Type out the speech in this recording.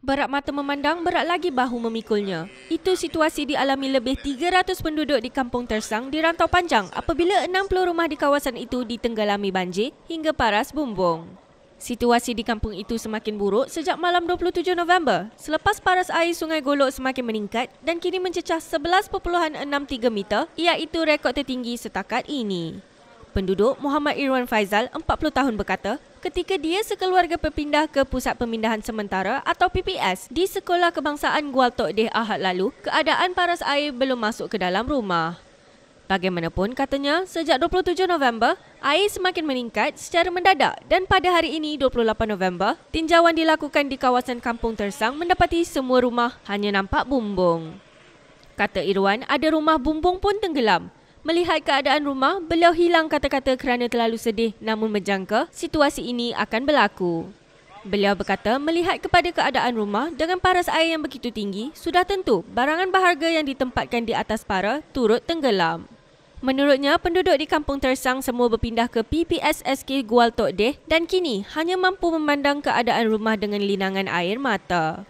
Berat mata memandang, berat lagi bahu memikulnya. Itu situasi dialami lebih 300 penduduk di kampung Tersang di rantau panjang apabila 60 rumah di kawasan itu ditenggelami banjir hingga paras bumbung. Situasi di kampung itu semakin buruk sejak malam 27 November selepas paras air Sungai Golok semakin meningkat dan kini mencecah 11.63 meter iaitu rekod tertinggi setakat ini. Penduduk Muhammad Irwan Faizal, 40 tahun berkata, ketika dia sekeluarga berpindah ke Pusat Pemindahan Sementara atau PPS di Sekolah Kebangsaan Gualtok Deh Ahad lalu, keadaan paras air belum masuk ke dalam rumah. Bagaimanapun katanya, sejak 27 November, air semakin meningkat secara mendadak dan pada hari ini 28 November, tinjauan dilakukan di kawasan Kampung Tersang mendapati semua rumah hanya nampak bumbung. Kata Irwan, ada rumah bumbung pun tenggelam Melihat keadaan rumah, beliau hilang kata-kata kerana terlalu sedih namun menjangka situasi ini akan berlaku. Beliau berkata melihat kepada keadaan rumah dengan paras air yang begitu tinggi, sudah tentu barangan berharga yang ditempatkan di atas para turut tenggelam. Menurutnya, penduduk di kampung Tersang semua berpindah ke PPSSK Gual Tok Deh dan kini hanya mampu memandang keadaan rumah dengan linangan air mata.